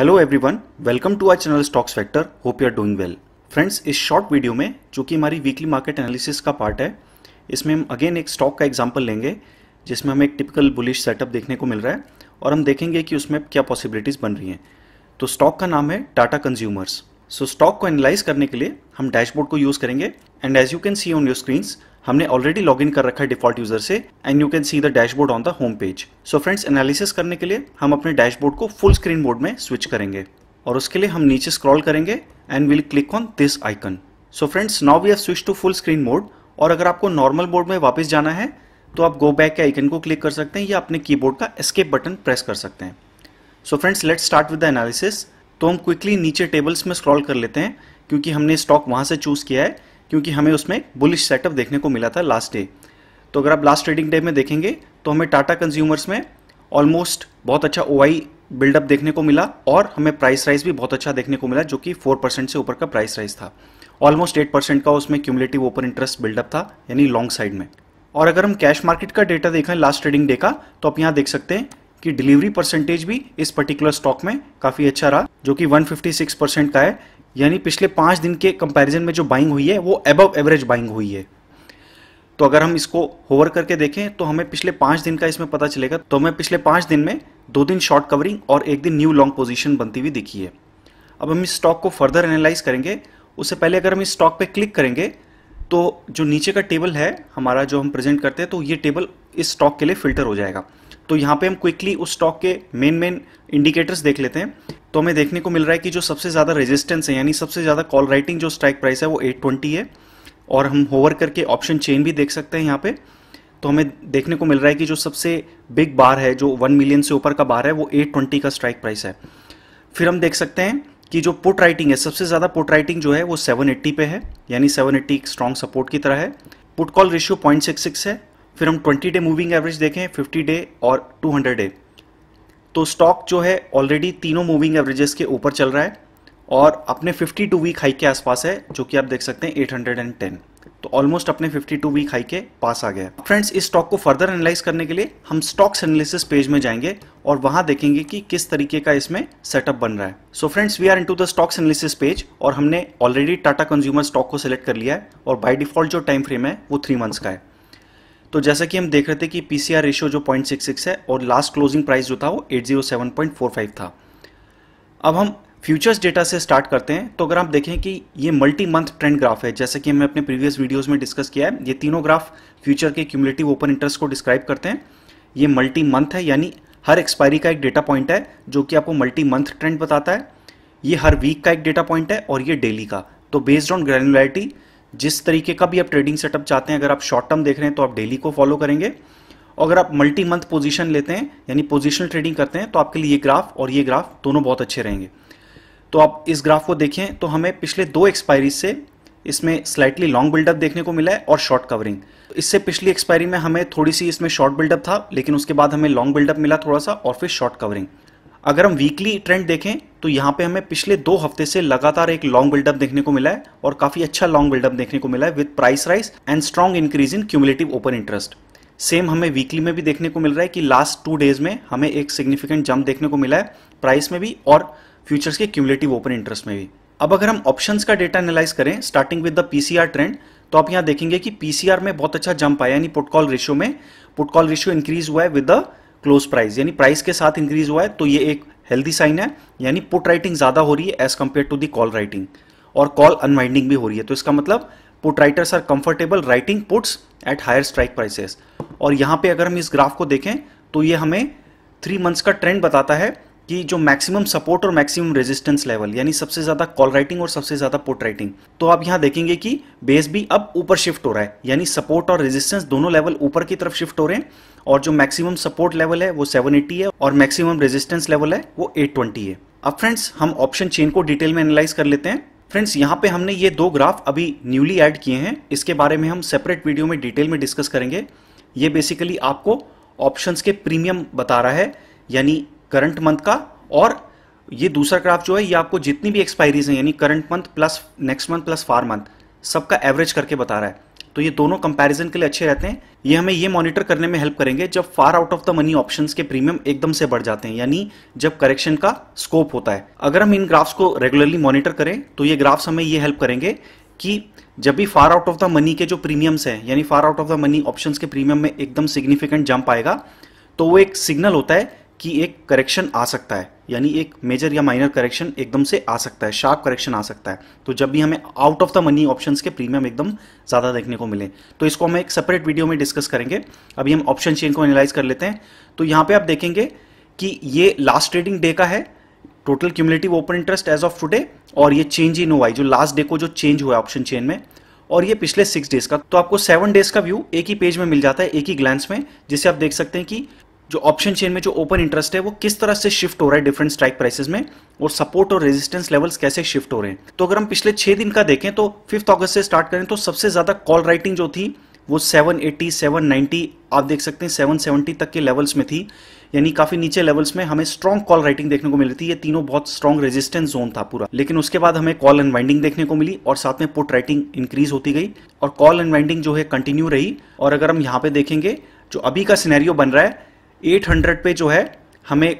Hello everyone welcome to our channel stocks factor hope you are doing well friends इस short video में जो कि हमारी weekly market analysis का part है इसमें हम अगेन एक स्टॉक का एग्जांपल लेंगे जिसमें हमें एक टिपिकल बुलिश सेटअप देखने को मिल रहा है और हम देखेंगे कि उसमें क्या पॉसिबिलिटीज़ बन रही हैं तो स्टॉक का नाम है टाटा कंज्यूमर्स सो स्टॉक को एनालाइज करने के लिए हम डैशबोर्ड को यूज़ करेंगे and as you can see on your screens हमने ऑलरेडी लॉग इन कर रखा है डिफॉल्ट यूजर से and you can see the dashboard on the home page so friends analysis करने के लिए हम अपने डैशबोर्ड को फुल स्क्रीन मोड में स्विच करेंगे और उसके लिए हम नीचे स्क्रॉल करेंगे and will click on this icon so friends now we have switch to full screen mode और अगर आपको नॉर्मल मोड में वापस जाना है तो आप गो बैक के आइकन को क्लिक कर सकते हैं या अपने कीबोर्ड का एस्केप बटन प्रेस कर सकते हैं so friends let's start with the analysis तो हम क्विकली नीचे टेबल्स में स्क्रॉल कर लेते हैं क्योंकि हमने स्टॉक वहां से चूज़ किया है क्योंकि हमें उसमें बुलिश सेटअप देखने को मिला था लास्ट डे तो अगर आप लास्ट ट्रेडिंग डे में देखेंगे तो हमें टाटा कंज्यूमर्स में ऑलमोस्ट बहुत अच्छा ओ बिल्डअप देखने को मिला और हमें प्राइस राइज भी बहुत अच्छा देखने को मिला जो कि फोर परसेंट से ऊपर का प्राइस राइज था ऑलमोस्ट एट परसेंट का उसमें क्यूमलेटिव ओपन इंटरेस्ट बिल्डअप था यानी लॉन्ग साइड में और अगर हम कैश मार्केट का डेटा देखें लास्ट ट्रेडिंग डे का तो आप यहाँ देख सकते हैं कि डिलीवरी परसेंटेज भी इस पर्टिकुलर स्टॉक में काफ़ी अच्छा रहा जो कि 156 परसेंट का है यानी पिछले पाँच दिन के कंपैरिजन में जो बाइंग हुई है वो अबव एवरेज बाइंग हुई है तो अगर हम इसको होवर करके देखें तो हमें पिछले पाँच दिन का इसमें पता चलेगा तो हमें पिछले पाँच दिन में दो दिन शॉर्ट कवरिंग और एक दिन न्यू लॉन्ग पोजिशन बनती हुई दिखी है अब हम इस स्टॉक को फर्दर एनालाइज करेंगे उससे पहले अगर हम इस स्टॉक पर क्लिक करेंगे तो जो नीचे का टेबल है हमारा जो हम प्रेजेंट करते हैं तो ये टेबल इस स्टॉक के लिए फिल्टर हो जाएगा तो यहाँ पे हम क्विकली उस स्टॉक के मेन मेन इंडिकेटर्स देख लेते हैं तो हमें देखने को मिल रहा है कि जो सबसे ज़्यादा रेजिस्टेंस है यानी सबसे ज़्यादा कॉल राइटिंग जो स्ट्राइक प्राइस है वो 820 है और हम होवर करके ऑप्शन चेन भी देख सकते हैं यहाँ पे तो हमें देखने को मिल रहा है कि जो सबसे बिग बार है जो वन मिलियन से ऊपर का बार है वो एट का स्ट्राइक प्राइस है फिर हम देख सकते हैं कि जो पुट राइटिंग है सबसे ज़्यादा पुट राइटिंग जो है वो 780 पे है यानी 780 एक स्ट्रॉन्ग सपोर्ट की तरह है पुट कॉल रेशियो 0.66 है फिर हम 20 डे मूविंग एवरेज देखें 50 डे और 200 डे तो स्टॉक जो है ऑलरेडी तीनों मूविंग एवरेजेस के ऊपर चल रहा है और अपने 52 वीक हाई के आसपास है जो कि आप देख सकते हैं 810 तो ऑलमोस्ट अपने 52 वीक हाई के पास आ गया फ्रेंड्स इस स्टॉक को फर्दर एनालाइज करने के लिए हम स्टॉक्स एनालिसिस पेज में जाएंगे और वहां देखेंगे कि किस तरीके का इसमें सेटअप बन रहा है so friends we are to the stocks analysis page और हमने ऑलरेडी टाटा कंज्यूमर स्टॉक को सिलेक्ट कर लिया है और बाय डिफॉल्ट जो टाइम फ्रेम है वो थ्री मंथ्स का है तो जैसा कि हम देख रहे थे कि पीसीआर रेशियो जो 0.66 है और लास्ट क्लोजिंग प्राइस जो था वो 807.45 था अब हम फ्यूचर्स डेटा से स्टार्ट करते हैं तो अगर आप देखें कि ये मल्टी मंथ ट्रेंड ग्राफ है जैसा कि हमने अपने प्रीवियस वीडियोस में डिस्कस किया है ये तीनों ग्राफ फ्यूचर के क्यूमलेटिव ओपन इंटरेस्ट को डिस्क्राइब करते हैं ये मल्टी मंथ है यानी हर एक्सपायरी का एक डेटा पॉइंट है जो कि आपको मल्टी मंथ ट्रेंड बताता है ये हर वीक का एक डेटा पॉइंट है और ये डेली का तो बेस्ड ऑन ग्रेनुलरिटी जिस तरीके का भी आप ट्रेडिंग सेटअप चाहते हैं अगर आप शॉर्ट टर्म देख रहे हैं तो आप डेली को फॉलो करेंगे और अगर आप मल्टी मंथ पोजीशन लेते हैं यानी पोजिशनल ट्रेडिंग करते हैं तो आपके लिए ये ग्राफ और ये ग्राफ दोनों बहुत अच्छे रहेंगे तो आप इस ग्राफ को देखें तो हमें पिछले दो एक्सपायरी से इसमें स्लाइटली लॉन्ग बिल्डअप देखने को मिला है और शॉर्ट कवरिंग इससे पिछली एक्सपायरी में हमें थोड़ी सी इसमें शॉर्ट बिल्डअप था लेकिन उसके बाद हमें लॉन्ग बिल्डअप मिला थोड़ा सा और फिर शॉर्ट कवरिंग अगर हम वीकली ट्रेंड देखें तो यहाँ पे हमें पिछले दो हफ्ते से लगातार एक लॉन्ग बिल्डअप देखने को मिला है और काफी अच्छा लॉन्ग बिल्डअप देखने को मिला है with price rise and strong increase in cumulative open interest same हमें वीकली में भी देखने को मिल रहा है कि लास्ट टू डेज में हमें एक सिग्निफिकेंट जंप देखने को मिला है प्राइस में भी और फ्यूचर्स के क्यूमुलेटिव ओपन इंटरेस्ट में भी अब अगर हम ऑप्शंस का डेटा एनालाइज करें starting with the PCR trend तो आप यहाँ देखेंगे कि पीसीआर में बहुत अच्छा जंप आया यानी पुटकॉल रेशियो में पुटकॉल रेशियो इंक्रीज हुआ है विद द क्लोज प्राइस यानी प्राइस के साथ इंक्रीज हुआ है तो ये एक हेल्दी साइन है यानी पुट राइटिंग ज़्यादा हो रही है as compared to the call writing और कॉल अनवाइंडिंग भी हो रही है तो इसका मतलब put writers are comfortable writing puts at higher strike prices और यहां पे अगर हम इस ग्राफ को देखें तो ये हमें थ्री मंथ्स का ट्रेंड बताता है कि जो मैक्सिमम सपोर्ट और मैक्सिमम रेजिस्टेंस लेवल यानी सबसे ज़्यादा कॉल राइटिंग और सबसे ज़्यादा पुट राइटिंग तो आप यहां देखेंगे कि बेस भी अब ऊपर शिफ्ट हो रहा है यानी सपोर्ट और रेजिस्टेंस दोनों लेवल ऊपर की तरफ शिफ्ट हो रहे हैं और जो मैक्सिमम सपोर्ट लेवल है वो 780 है और मैक्सिमम रेजिस्टेंस लेवल है वो 820 है अब फ्रेंड्स हम ऑप्शन चेन को डिटेल में एनालाइज कर लेते हैं फ्रेंड्स यहाँ पे हमने ये दो ग्राफ अभी न्यूली ऐड किए हैं इसके बारे में हम सेपरेट वीडियो में डिटेल में डिस्कस करेंगे ये बेसिकली आपको ऑप्शंस के प्रीमियम बता रहा है यानी करंट मंथ का और ये दूसरा ग्राफ जो है ये आपको जितनी भी एक्सपायरीज हैं यानी current month plus next month plus far month सबका एवरेज करके बता रहा है तो ये दोनों कंपैरिजन के लिए अच्छे रहते हैं ये हमें ये मॉनिटर करने में हेल्प करेंगे जब far out of the money options के प्रीमियम एकदम से बढ़ जाते हैं यानी जब करेक्शन का स्कोप होता है अगर हम इन ग्राफ्स को रेगुलरली मॉनिटर करें तो ये ग्राफ्स हमें ये हेल्प करेंगे कि जब भी far out of the money के जो प्रीमियम्स हैं यानी far out of the money options के प्रीमियम में एकदम सिग्निफिकेंट जंप आएगा तो वो एक सिग्नल होता है कि एक करेक्शन आ सकता है यानी एक मेजर या माइनर करेक्शन एकदम से आ सकता है शार्प करेक्शन आ सकता है तो जब भी हमें out of the money option के प्रीमियम एकदम ज़्यादा देखने को मिले तो इसको हम एक सेपरेट वीडियो में डिस्कस करेंगे अभी हम ऑप्शन चेन को एनालाइज कर लेते हैं तो यहां पर आप देखेंगे कि ये लास्ट ट्रेडिंग डे का है total cumulative open interest as of today और ये चेंज इन हुआ जो लास्ट डे को जो चेंज हुआ ऑप्शन चेन में और ये पिछले सिक्स डेज का तो आपको सेवन डेज का व्यू एक ही पेज में मिल जाता है एक ही ग्लैंस में जिसे आप देख सकते हैं कि जो ऑप्शन चेन में जो ओपन इंटरेस्ट है वो किस तरह से शिफ्ट हो रहा है डिफरेंट स्ट्राइक प्राइसेस में और सपोर्ट और रेजिस्टेंस लेवल्स कैसे शिफ्ट हो रहे हैं तो अगर हम पिछले छह दिन का देखें तो फिफ्थ अगस्त से स्टार्ट करें तो सबसे ज्यादा कॉल राइटिंग जो थी वो 780, 790 आप देख सकते हैं 770 तक के लेवल्स में थी यानी काफी नीचे लेवल्स में हमें स्ट्रॉन्ग कॉल राइटिंग देखने को मिली थी ये तीनों बहुत स्ट्रॉन्ग रेजिस्टेंस जोन था पूरा लेकिन उसके बाद हमें कॉल अनवाइंडिंग देखने को मिली और साथ में पुट राइटिंग इंक्रीज होती गई और कॉल अनवाइंडिंग जो है कंटिन्यू रही और अगर हम यहाँ पे देखेंगे जो अभी का सिनेरियो बन रहा है 800 पे जो है हमें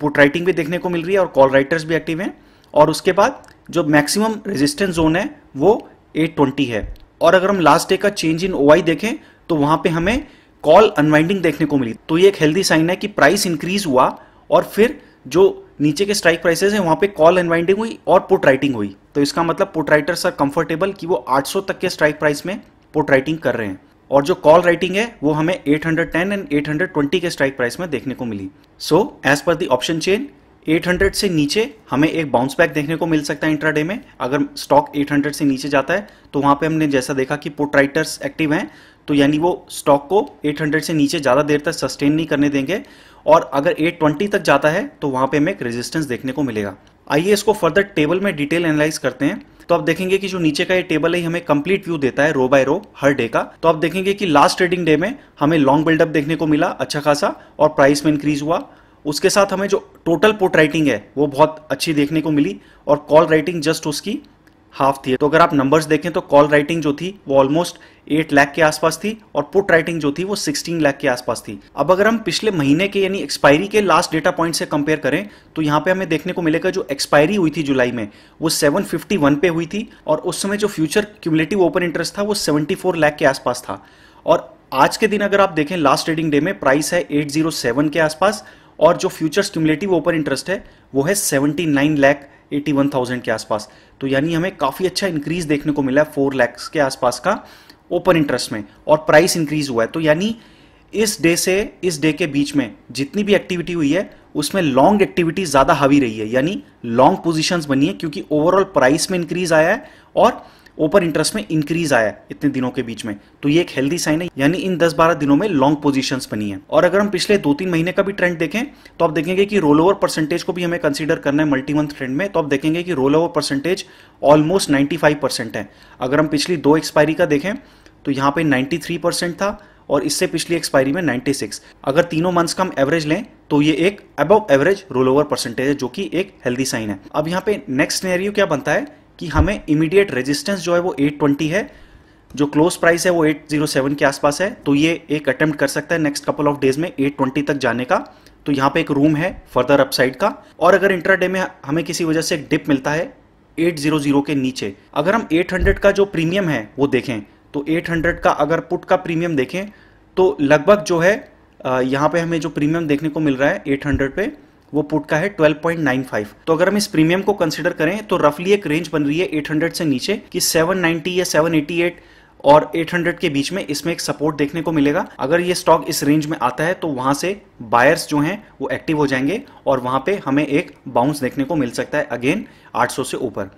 पुट राइटिंग भी देखने को मिल रही है और कॉल राइटर्स भी एक्टिव हैं और उसके बाद जो मैक्सिमम रेजिस्टेंस जोन है वो 820 है और अगर हम लास्ट डे का चेंज इन ओ देखें तो वहाँ पे हमें कॉल अनवाइंडिंग देखने को मिली तो ये एक हेल्दी साइन है कि प्राइस इंक्रीज हुआ और फिर जो नीचे के स्ट्राइक प्राइसेस हैं वहाँ पे कॉल अनवाइंडिंग हुई और पुट राइटिंग हुई तो इसका मतलब पुट राइटर्स आर कंफर्टेबल कि वो 800 तक के स्ट्राइक प्राइस में पुट राइटिंग कर रहे हैं और जो कॉल राइटिंग है वो हमें 810 एंड 820 के स्ट्राइक प्राइस में देखने को मिली so as per the option chain 800 से नीचे हमें एक बाउंस बैक देखने को मिल सकता है इंट्राडे में अगर स्टॉक 800 से नीचे जाता है तो वहां पे हमने जैसा देखा कि पुट राइटर्स एक्टिव हैं तो यानी वो स्टॉक को 800 से नीचे ज़्यादा देर तक सस्टेन नहीं करने देंगे और अगर 820 तक जाता है तो वहां पे हमें एक रेजिस्टेंस देखने को मिलेगा आइए इसको फर्दर टेबल में डिटेल एनालाइज करते हैं तो आप देखेंगे कि जो नीचे का ये टेबल है हमें कंप्लीट व्यू देता है रो बाय रो हर डे का तो आप देखेंगे कि लास्ट ट्रेडिंग डे में हमें लॉन्ग बिल्डअप देखने को मिला अच्छा खासा और प्राइस में इंक्रीज हुआ उसके साथ हमें जो टोटल पोट राइटिंग है वो बहुत अच्छी देखने को मिली और कॉल राइटिंग जस्ट उसकी हाफ थी तो अगर आप नंबर्स देखें तो कॉल राइटिंग जो थी वो ऑलमोस्ट 8 लाख के आसपास थी और पुट राइटिंग जो थी वो 16 लाख के आसपास थी अब अगर हम पिछले महीने के यानी एक्सपायरी के लास्ट डेटा पॉइंट से कंपेयर करें तो यहाँ पे हमें देखने को मिलेगा जो एक्सपायरी हुई थी जुलाई में वो 751 पे हुई थी और उस समय जो फ्यूचर क्यूमुलेटिव ओपन इंटरेस्ट था वो 74 लाख के आसपास था और आज के दिन अगर आप देखें लास्ट ट्रेडिंग डे में प्राइस है 807 के आसपास और जो फ्यूचर्स क्यूमुलेटिव ओपन इंटरेस्ट है वो है 79 लाख 81,000 के आसपास तो यानी हमें काफ़ी अच्छा इंक्रीज देखने को मिला है फोर लैक्स के आसपास का ओपन इंटरेस्ट में और प्राइस इंक्रीज हुआ है तो यानी इस डे से इस डे के बीच में जितनी भी एक्टिविटी हुई है उसमें लॉन्ग एक्टिविटी ज़्यादा हावी रही है यानी लॉन्ग पोजिशन बनी है क्योंकि ओवरऑल प्राइस में इंक्रीज आया है और ओपर इंटरेस्ट में इंक्रीज आया इतने दिनों के बीच में तो ये एक हेल्दी साइन है यानी इन 10-12 दिनों में लॉन्ग पोजीशन बनी है और अगर हम पिछले दो तीन महीने का भी ट्रेंड देखें तो आप देखेंगे कि रोल ओवर परसेंटेज को भी हमें कंसिडर करना है मल्टी मंथ ट्रेंड में तो आप देखेंगे कि roll over percentage almost ninety है अगर हम पिछली दो एक्सपायरी का देखें तो यहाँ पे नाइन्टी था और इससे पिछली एक्सपायरी में 96 अगर तीनों मंथ्स का हम एवरेज लें तो ये एक above average roll over percentage है जो कि एक हेल्दी साइन है अब यहाँ पे नेक्स्ट सिनेरियो क्या बनता है कि हमें इमीडिएट रेजिस्टेंस जो है वो 820 है जो क्लोज प्राइस है वो 807 के आसपास है तो ये एक अटेम्प्ट कर सकता है नेक्स्ट कपल ऑफ डेज में 820 तक जाने का तो यहाँ पे एक रूम है फर्दर अपसाइड का और अगर इंटरडे में हमें किसी वजह से एक डिप मिलता है 800 के नीचे अगर हम 800 का जो प्रीमियम है वो देखें तो 800 का अगर पुट का प्रीमियम देखें तो लगभग जो है यहाँ पे हमें जो प्रीमियम देखने को मिल रहा है 800 पे वो पुट का है 12.95 तो अगर हम इस प्रीमियम को कंसिडर करें तो रफली एक रेंज बन रही है 800 से नीचे कि 790 या 788 और 800 के बीच में इसमें एक सपोर्ट देखने को मिलेगा अगर ये स्टॉक इस रेंज में आता है तो वहां से बायर्स जो हैं वो एक्टिव हो जाएंगे और वहां पे हमें एक बाउंस देखने को मिल सकता है अगेन आठ से ऊपर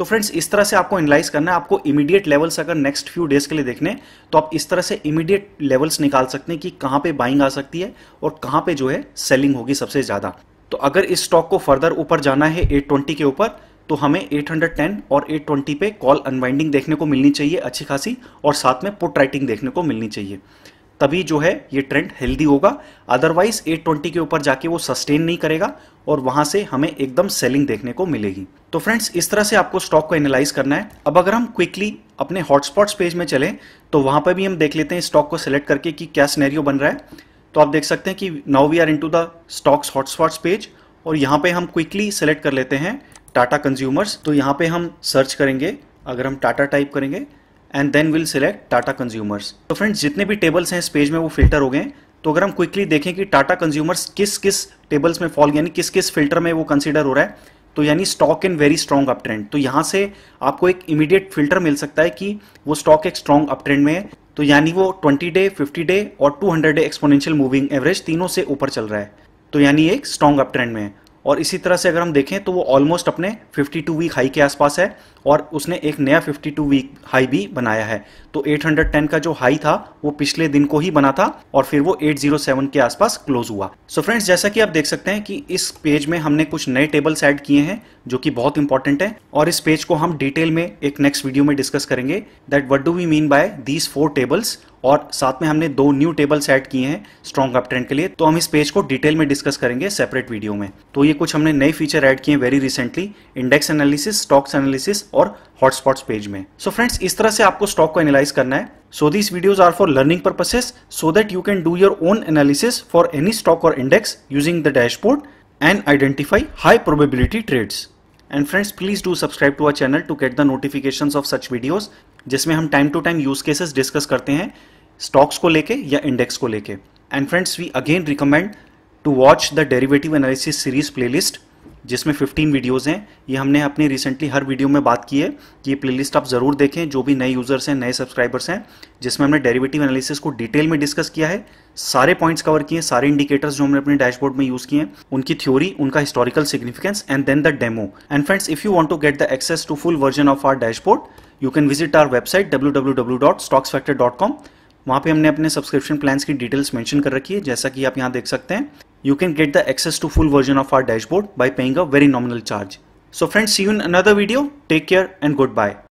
तो फ्रेंड्स इस तरह से आपको एनालाइज करना है आपको इमीडिएट लेवल्स अगर नेक्स्ट फ्यू डेज के लिए देखने तो आप इस तरह से इमीडिएट लेवल्स निकाल सकते हैं कि कहां पे बाइंग आ सकती है और कहां पे जो है सेलिंग होगी सबसे ज़्यादा तो अगर इस स्टॉक को फर्दर ऊपर जाना है 820 के ऊपर तो हमें 810 और 820 पे कॉल अनवाइंडिंग देखने को मिलनी चाहिए अच्छी खासी और साथ में पुट राइटिंग देखने को मिलनी चाहिए तभी जो है ये ट्रेंड हेल्दी होगा अदरवाइज 820 के ऊपर जाके वो सस्टेन नहीं करेगा और वहां से हमें एकदम सेलिंग देखने को मिलेगी तो फ्रेंड्स इस तरह से आपको स्टॉक को एनालाइज करना है अब अगर हम क्विकली अपने हॉटस्पॉट्स पेज में चलें तो वहां पर भी हम देख लेते हैं स्टॉक को सिलेक्ट करके कि क्या स्नैरियो बन रहा है तो आप देख सकते हैं कि now we are in the stocks hotspots page और यहाँ पे हम क्विकली सेलेक्ट कर लेते हैं टाटा कंज्यूमर्स तो यहाँ पे हम सर्च करेंगे अगर हम टाटा टाइप करेंगे and then will select Tata consumers तो फ्रेंड्स जितने भी टेबल्स हैं इस पेज में वो फिल्टर हो गए तो अगर हम क्विकली देखें कि टाटा कंज्यूमर्स किस किस टेबल्स में फॉल यानी किस किस फिल्टर में वो कंसिडर हो रहा है तो यानी stock in very strong up trend तो यहाँ से आपको एक इमीडिएट फिल्टर मिल सकता है कि वो स्टॉक एक स्ट्रॉन्ग अप ट्रेंड में है तो यानी वो 20 डे 50 डे और 200 डे एक्सपोनेंशियल मूविंग एवरेज तीनों से ऊपर चल रहा है तो यानी एक स्ट्रॉन्ग अप ट्रेंड में है और इसी तरह से अगर हम देखें तो वो ऑलमोस्ट अपने 52 वीक हाई के आसपास है और उसने एक नया 52 वीक हाई भी बनाया है तो 810 का जो हाई था वो पिछले दिन को ही बना था और फिर वो 807 के आसपास क्लोज हुआ सो so फ्रेंड्स जैसा कि आप देख सकते हैं कि इस पेज में हमने कुछ नए टेबल्स ऐड किए हैं जो कि बहुत इंपॉर्टेंट है और इस पेज को हम डिटेल में एक नेक्स्ट वीडियो में डिस्कस करेंगे that what do we mean by these four tables और साथ में हमने दो न्यू टेबल सेट किए हैं स्ट्रॉन्ग अप ट्रेंड के लिए तो हम इस पेज को डिटेल में डिस्कस करेंगे सेपरेट वीडियो में तो ये कुछ हमने नए फीचर ऐड किए हैं very recently index analysis stocks analysis और हॉटस्पॉट्स पेज में सो so फ्रेंड्स इस तरह से आपको स्टॉक को एनालाइज करना है so this videos are for learning purposes so that you can do your own analysis for any stock और index using the dashboard and identify high probability trades and friends please do subscribe to our channel to get the notification of such videos जिसमें हम time to time use cases discuss करते हैं stocks को लेके या index को लेके and friends we again recommend to watch the derivative analysis series playlist जिसमें 15 वीडियोस हैं ये हमने अपने रिसेंटली हर वीडियो में बात की है कि ये प्लेलिस्ट आप ज़रूर देखें जो भी नए यूज़र्स हैं नए सब्सक्राइबर्स हैं जिसमें हमने डेरिवेटिव एनालिसिस को डिटेल में डिस्कस किया है सारे पॉइंट्स कवर किए सारे इंडिकेटर्स जो हमने अपने डैशबोर्ड में यूज़ किए उनकी थ्योरी उनका historical significance and then the demo and friends if you want to get the access to full version of our dashboard you can visit our website W वहां पे हमने अपने सब्सक्रिप्शन प्लान्स की details mention कर रखी है जैसा कि आप यहाँ देख सकते हैं you can get the access to full version of our dashboard by paying a very nominal charge. So friends see you in another video, take care and goodbye.